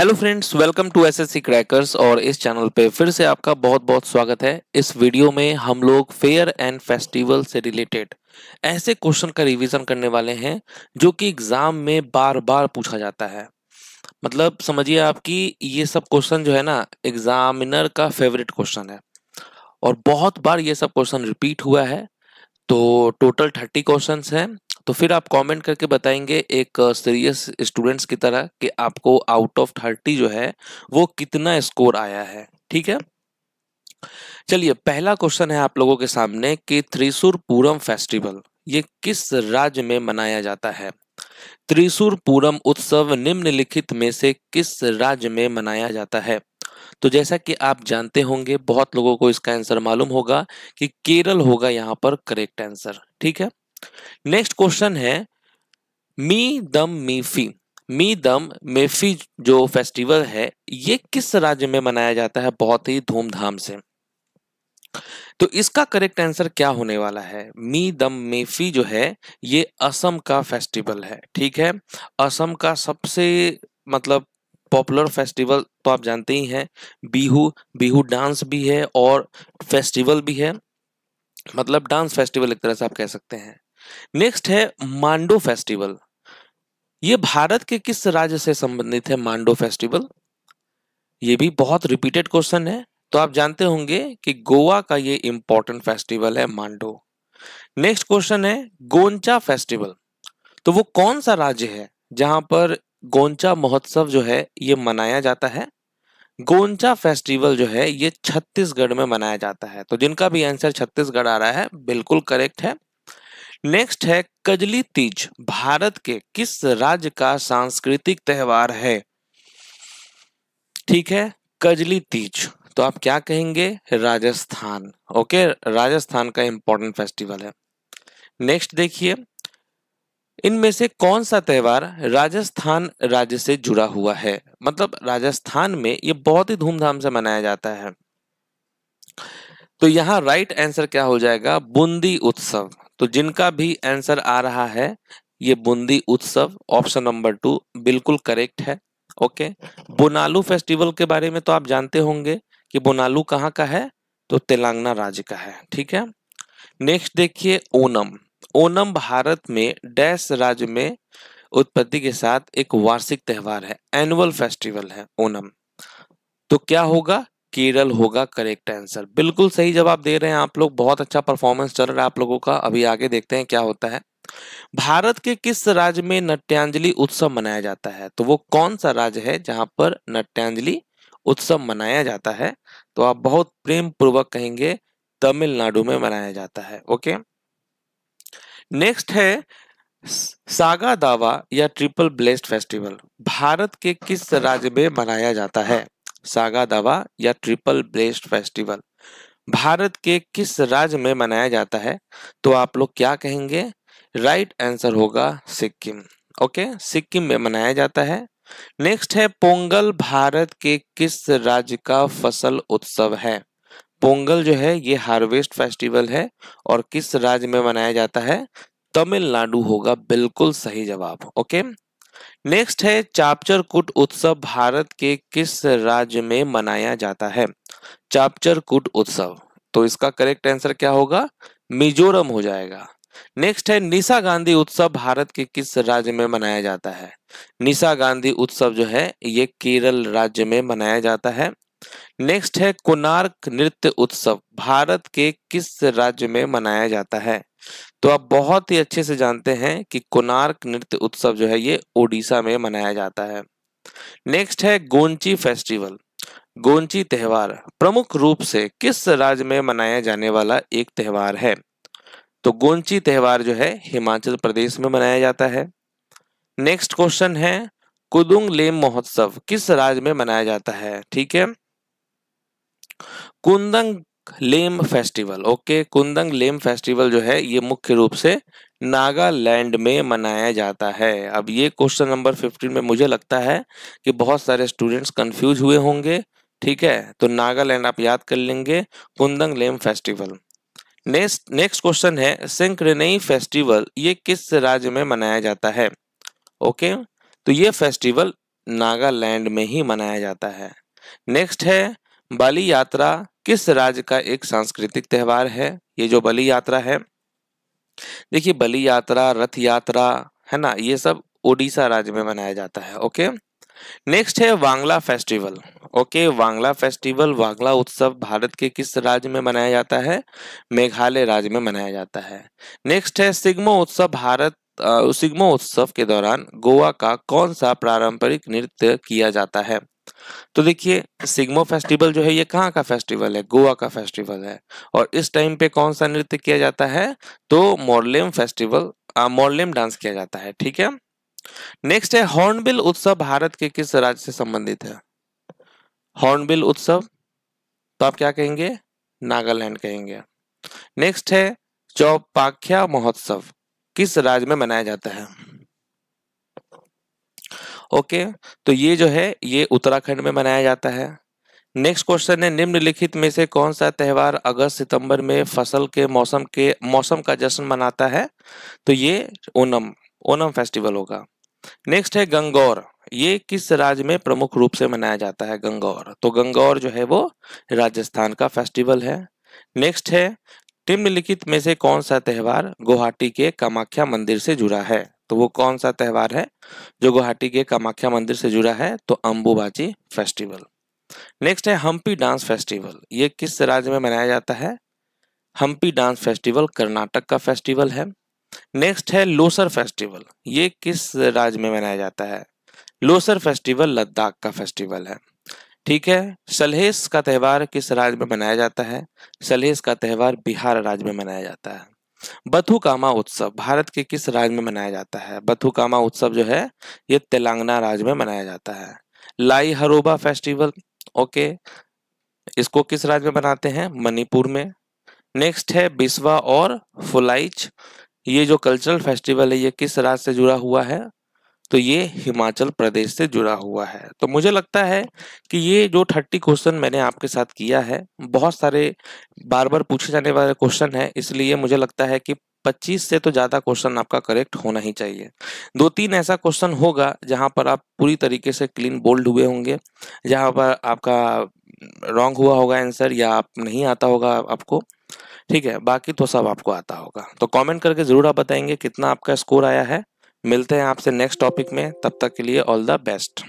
hello friends welcome to SSC crackers और इस channel पे फिर से आपका बहुत बहुत स्वागत है इस वीडियो में हम लोग फेयर एंड फेस्टिवल से रिलेटेड ऐसे क्वेश्चन का रिवीजन करने वाले हैं जो कि एग्जाम में बार बार पूछा जाता है मतलब समझिए आपकी ये सब क्वेश्चन जो है ना एग्जामिनर का फेवरेट क्वेश्चन है और बहुत बार ये सब क्वेश्चन रिपीट हुआ है तो टोटल थर्टी क्वेश्चन हैं तो फिर आप कमेंट करके बताएंगे एक सीरियस स्टूडेंट्स की तरह कि आपको आउट ऑफ थर्टी जो है वो कितना स्कोर आया है ठीक है चलिए पहला क्वेश्चन है आप लोगों के सामने कि त्रिशूर पूरम फेस्टिवल ये किस राज्य में मनाया जाता है त्रिशूर पूरम उत्सव निम्नलिखित में से किस राज्य में मनाया जाता है तो जैसा कि आप जानते होंगे बहुत लोगों को इसका आंसर मालूम होगा कि केरल होगा यहाँ पर करेक्ट आंसर ठीक है नेक्स्ट क्वेश्चन है मी दम मीफी मी दम मेफी जो फेस्टिवल है ये किस राज्य में मनाया जाता है बहुत ही धूमधाम से तो इसका करेक्ट आंसर क्या होने वाला है मी दम मेफी जो है ये असम का फेस्टिवल है ठीक है असम का सबसे मतलब पॉपुलर फेस्टिवल तो आप जानते ही हैं बीहू बिहू डांस भी है और फेस्टिवल भी है मतलब डांस फेस्टिवल एक तरह से आप कह सकते हैं नेक्स्ट है मांडो फेस्टिवल ये भारत के किस राज्य से संबंधित है मांडो फेस्टिवल ये भी बहुत रिपीटेड क्वेश्चन है तो आप जानते होंगे कि गोवा का ये इंपॉर्टेंट फेस्टिवल है मांडो नेक्स्ट क्वेश्चन है गोंचा फेस्टिवल तो वो कौन सा राज्य है जहां पर गोंचा महोत्सव जो है ये मनाया जाता है गोंचा फेस्टिवल जो है ये छत्तीसगढ़ में मनाया जाता है तो जिनका भी आंसर छत्तीसगढ़ आ रहा है बिल्कुल करेक्ट है नेक्स्ट है कजली तीज भारत के किस राज्य का सांस्कृतिक त्यौहार है ठीक है कजली तीज तो आप क्या कहेंगे राजस्थान ओके राजस्थान का इंपॉर्टेंट फेस्टिवल है नेक्स्ट देखिए इनमें से कौन सा त्यौहार राजस्थान राज्य से जुड़ा हुआ है मतलब राजस्थान में ये बहुत ही धूमधाम से मनाया जाता है तो यहां राइट आंसर क्या हो जाएगा बूंदी उत्सव तो जिनका भी आंसर आ रहा है ये बूंदी उत्सव ऑप्शन नंबर टू बिल्कुल करेक्ट है ओके बोनालू फेस्टिवल के बारे में तो आप जानते होंगे कि बोनालू कहाँ का है तो तेलंगाना राज्य का है ठीक है नेक्स्ट देखिए ओनम ओनम भारत में डैश राज्य में उत्पत्ति के साथ एक वार्षिक त्यौहार है एनुअल फेस्टिवल है ओनम तो क्या होगा केरल होगा करेक्ट आंसर बिल्कुल सही जवाब दे रहे हैं आप लोग बहुत अच्छा परफॉर्मेंस चल रहा है आप लोगों का अभी आगे देखते हैं क्या होता है भारत के किस राज्य में नट्यांजलि उत्सव मनाया जाता है तो वो कौन सा राज्य है जहां पर नट्यांजलि उत्सव मनाया जाता है तो आप बहुत प्रेम पूर्वक कहेंगे तमिलनाडु में मनाया जाता है ओके नेक्स्ट है सागा दावा या ट्रिपल ब्लेस्ट फेस्टिवल भारत के किस राज्य में मनाया जाता है सागा दवा या ट्रिपल ब्लेस्ट फेस्टिवल भारत के किस राज्य में मनाया जाता है तो आप लोग क्या कहेंगे राइट right आंसर होगा सिक्किम ओके सिक्किम में मनाया जाता है नेक्स्ट है पोंगल भारत के किस राज्य का फसल उत्सव है पोंगल जो है ये हार्वेस्ट फेस्टिवल है और किस राज्य में मनाया जाता है तमिलनाडु होगा बिल्कुल सही जवाब ओके नेक्स्ट है चापचरकुट उत्सव भारत के किस राज्य में मनाया जाता है चापचरकुट उत्सव तो इसका करेक्ट आंसर क्या होगा मिजोरम हो जाएगा नेक्स्ट है निशा गांधी उत्सव भारत के किस राज्य में मनाया जाता है निशा गांधी उत्सव जो है ये केरल राज्य में मनाया जाता है नेक्स्ट है कोणार्क नृत्य उत्सव भारत के किस राज्य में मनाया जाता है तो आप बहुत ही अच्छे से जानते हैं कि कोणार्क नृत्य उत्सव जो है ये ओडिशा में मनाया जाता है नेक्स्ट है गोंची फेस्टिवल गोंची त्यौहार प्रमुख रूप से किस राज्य में मनाया जाने वाला एक त्यौहार है तो गोंची त्यौहार जो है हिमाचल प्रदेश में मनाया जाता है नेक्स्ट क्वेश्चन है कुदुंग लेम महोत्सव किस राज्य में मनाया जाता है ठीक है Kundang Lem festival okay Kundang Lem festival जो है ये मुख्य रूप से नागालैंड में मनाया जाता है अब ये क्वेश्चन नंबर फिफ्टीन में मुझे लगता है कि बहुत सारे स्टूडेंट्स कंफ्यूज हुए होंगे ठीक है तो नागालैंड आप याद कर लेंगे Kundang Lem festival next next question है सिंकनई फेस्टिवल ये किस राज्य में मनाया जाता है ओके तो ये फेस्टिवल नागालैंड में ही मनाया जाता है नेक्स्ट है बलि यात्रा किस राज्य का एक सांस्कृतिक त्यौहार है ये जो बलि यात्रा है देखिए बलि यात्रा रथ यात्रा है ना ये सब ओडिशा राज्य में मनाया जाता है ओके नेक्स्ट है Wangala festival okay Wangala festival Wangala उत्सव भारत के किस राज्य में मनाया जाता है मेघालय राज्य में मनाया जाता है नेक्स्ट है सिग्मो उत्सव भारत सिग्मो उत्सव के दौरान गोवा का कौन सा पारंपरिक नृत्य किया जाता है तो देखिए सिग्मो फेस्टिवल जो है ये कहाँ का फेस्टिवल है गोवा का फेस्टिवल है और इस टाइम पे कौन सा नृत्य किया जाता है तो मोरलेम फेस्टिवल मोरलेम डांस किया जाता है ठीक है नेक्स्ट है हॉर्नबिल उत्सव भारत के किस राज्य से संबंधित है हॉर्नबिल उत्सव तो आप क्या कहेंगे नागालैंड कहेंगे नेक्स्ट है चौपाख्या महोत्सव किस राज्य में मनाया जाता है ओके तो ये जो है ये उत्तराखंड में मनाया जाता है नेक्स्ट क्वेश्चन है निम्नलिखित में से कौन सा त्यौहार अगस्त सितंबर में फसल के मौसम के मौसम का जश्न मनाता है तो ये ओनम ओनम फेस्टिवल होगा नेक्स्ट है गंगौर ये किस राज्य में प्रमुख रूप से मनाया जाता है गंगौर तो गंगौर जो है वो राजस्थान का फेस्टिवल है नेक्स्ट है निम्नलिखित में से कौन सा त्यौहार गुवाहाटी के कामाख्या मंदिर से जुड़ा है तो वो कौन सा त्यौहार है जो गुवाहाटी के कामाख्या मंदिर से जुड़ा है तो अम्बुबाची फेस्टिवल नेक्स्ट है हम्पी डांस फेस्टिवल ये किस राज्य में मनाया जाता है हम्पी डांस फेस्टिवल कर्नाटक का फेस्टिवल है नेक्स्ट है लोसर फेस्टिवल ये किस राज्य में मनाया जाता है लोसर फेस्टिवल लद्दाख का फेस्टिवल है ठीक है सलहेस का त्यौहार किस राज्य में मनाया जाता है सलहेस का त्यौहार बिहार राज्य में मनाया जाता है बथुकामा उत्सव भारत के किस राज्य में मनाया जाता है बथुकामा उत्सव जो है ये तेलंगाना राज्य में मनाया जाता है लाई हरोबा फेस्टिवल ओके इसको किस राज्य में मनाते हैं मणिपुर में नेक्स्ट है बिस्वा और फुलाइच ये जो कल्चरल फेस्टिवल है ये किस राज्य से जुड़ा हुआ है तो ये हिमाचल प्रदेश से जुड़ा हुआ है तो मुझे लगता है कि ये जो थर्टी क्वेश्चन मैंने आपके साथ किया है बहुत सारे बार बार पूछे जाने वाले क्वेश्चन है इसलिए मुझे लगता है कि 25 से तो ज़्यादा क्वेश्चन आपका करेक्ट होना ही चाहिए दो तीन ऐसा क्वेश्चन होगा जहाँ पर आप पूरी तरीके से क्लीन बोल्ड हुए होंगे जहाँ पर आपका रॉन्ग हुआ होगा आंसर या आप नहीं आता होगा आपको ठीक है बाकी तो सब आपको आता होगा तो कमेंट करके ज़रूर आप बताएंगे कितना आपका स्कोर आया है मिलते हैं आपसे नेक्स्ट टॉपिक में तब तक के लिए ऑल द बेस्ट